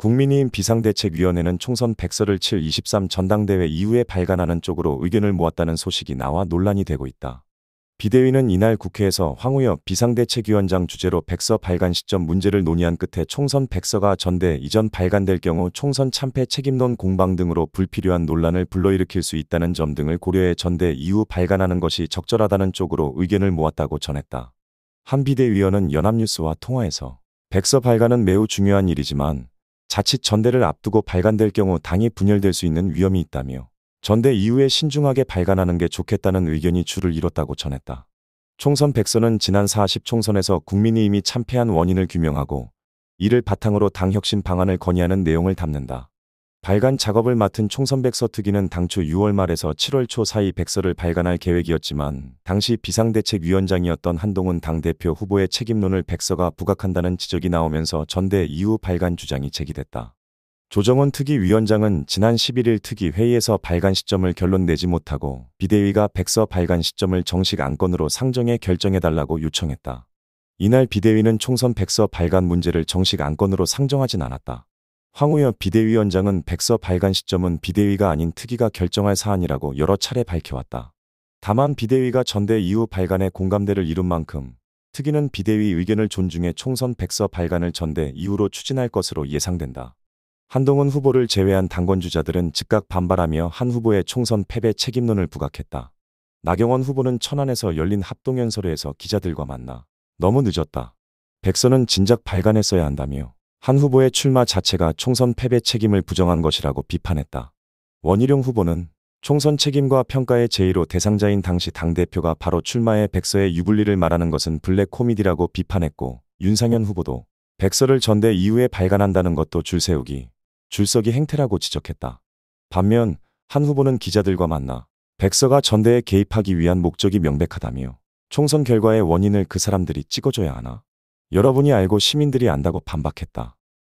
국민의힘 비상대책위원회는 총선 100서를 칠23 전당대회 이후에 발간하는 쪽으로 의견을 모았다는 소식이 나와 논란이 되고 있다. 비대위는 이날 국회에서 황우여 비상대책위원장 주제로 100서 발간 시점 문제를 논의한 끝에 총선 100서가 전대 이전 발간될 경우 총선 참패 책임론 공방 등으로 불필요한 논란을 불러일으킬 수 있다는 점 등을 고려해 전대 이후 발간하는 것이 적절하다는 쪽으로 의견을 모았다고 전했다. 한 비대위원은 연합뉴스와 통화에서 백서 발간은 매우 중요한 일이지만 자칫 전대를 앞두고 발간될 경우 당이 분열될 수 있는 위험이 있다며 전대 이후에 신중하게 발간하는 게 좋겠다는 의견이 주를 이뤘다고 전했다. 총선 백선은 지난 40 총선에서 국민이 이미 참패한 원인을 규명하고 이를 바탕으로 당 혁신 방안을 건의하는 내용을 담는다. 발간 작업을 맡은 총선백서 특위는 당초 6월 말에서 7월 초 사이 백서를 발간할 계획이었지만 당시 비상대책위원장이었던 한동훈 당대표 후보의 책임론을 백서가 부각한다는 지적이 나오면서 전대 이후 발간 주장이 제기됐다. 조정원 특위위원장은 지난 11일 특위회의에서 발간 시점을 결론 내지 못하고 비대위가 백서 발간 시점을 정식 안건으로 상정해 결정해달라고 요청했다. 이날 비대위는 총선 백서 발간 문제를 정식 안건으로 상정하진 않았다. 황우여 비대위원장은 백서 발간 시점은 비대위가 아닌 특위가 결정할 사안이라고 여러 차례 밝혀왔다. 다만 비대위가 전대 이후 발간에 공감대를 이룬 만큼 특위는 비대위 의견을 존중해 총선 백서 발간을 전대 이후로 추진할 것으로 예상된다. 한동훈 후보를 제외한 당권주자들은 즉각 반발하며 한 후보의 총선 패배 책임론을 부각했다. 나경원 후보는 천안에서 열린 합동연설회에서 기자들과 만나 너무 늦었다. 백서는 진작 발간했어야 한다며 한 후보의 출마 자체가 총선 패배 책임을 부정한 것이라고 비판했다. 원희룡 후보는 총선 책임과 평가의 제의로 대상자인 당시 당대표가 바로 출마해 백서의 유불리를 말하는 것은 블랙 코미디라고 비판했고 윤상현 후보도 백서를 전대 이후에 발간한다는 것도 줄세우기, 줄서기 행태라고 지적했다. 반면 한 후보는 기자들과 만나 백서가 전대에 개입하기 위한 목적이 명백하다며 총선 결과의 원인을 그 사람들이 찍어줘야 하나? 여러분이 알고 시민들이 안다고 반박했다.